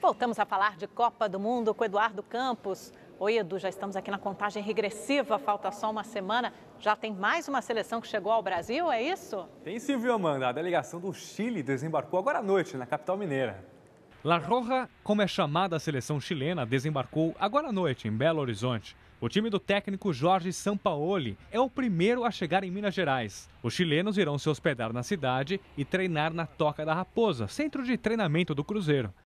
Voltamos a falar de Copa do Mundo com Eduardo Campos. Oi, Edu, já estamos aqui na contagem regressiva, falta só uma semana. Já tem mais uma seleção que chegou ao Brasil, é isso? Tem sim, viu, Amanda? A delegação do Chile desembarcou agora à noite na capital mineira. La Roja, como é chamada a seleção chilena, desembarcou agora à noite em Belo Horizonte. O time do técnico Jorge Sampaoli é o primeiro a chegar em Minas Gerais. Os chilenos irão se hospedar na cidade e treinar na Toca da Raposa, centro de treinamento do Cruzeiro.